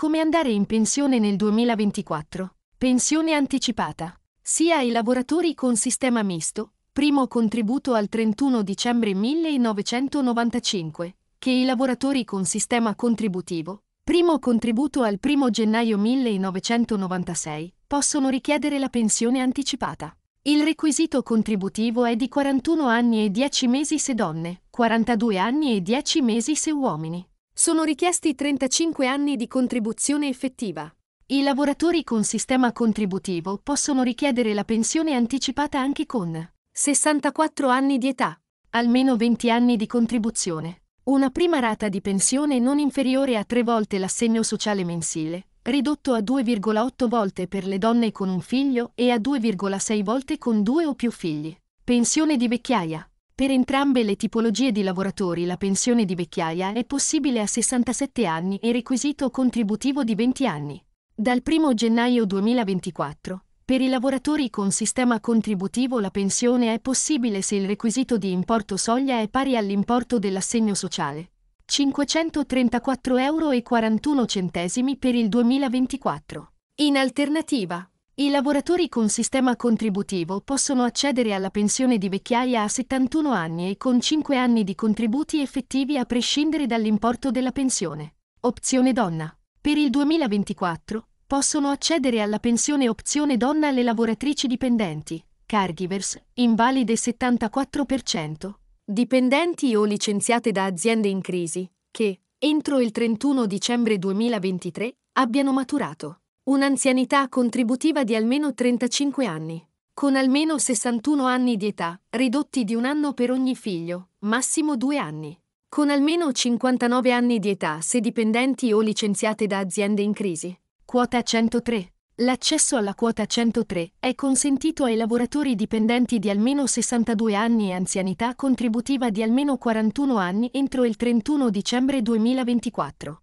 Come andare in pensione nel 2024? Pensione anticipata. Sia ai lavoratori con sistema misto, primo contributo al 31 dicembre 1995, che i lavoratori con sistema contributivo, primo contributo al 1 gennaio 1996, possono richiedere la pensione anticipata. Il requisito contributivo è di 41 anni e 10 mesi se donne, 42 anni e 10 mesi se uomini sono richiesti 35 anni di contribuzione effettiva. I lavoratori con sistema contributivo possono richiedere la pensione anticipata anche con 64 anni di età, almeno 20 anni di contribuzione, una prima rata di pensione non inferiore a tre volte l'assegno sociale mensile, ridotto a 2,8 volte per le donne con un figlio e a 2,6 volte con due o più figli. Pensione di vecchiaia. Per entrambe le tipologie di lavoratori la pensione di vecchiaia è possibile a 67 anni e requisito contributivo di 20 anni. Dal 1 gennaio 2024, per i lavoratori con sistema contributivo la pensione è possibile se il requisito di importo soglia è pari all'importo dell'assegno sociale. 534,41 euro per il 2024. In alternativa, i lavoratori con sistema contributivo possono accedere alla pensione di vecchiaia a 71 anni e con 5 anni di contributi effettivi a prescindere dall'importo della pensione. Opzione donna. Per il 2024 possono accedere alla pensione opzione donna le lavoratrici dipendenti, caregivers, invalide 74%, dipendenti o licenziate da aziende in crisi, che, entro il 31 dicembre 2023, abbiano maturato Un'anzianità contributiva di almeno 35 anni. Con almeno 61 anni di età, ridotti di un anno per ogni figlio, massimo due anni. Con almeno 59 anni di età se dipendenti o licenziate da aziende in crisi. Quota 103. L'accesso alla quota 103 è consentito ai lavoratori dipendenti di almeno 62 anni e anzianità contributiva di almeno 41 anni entro il 31 dicembre 2024.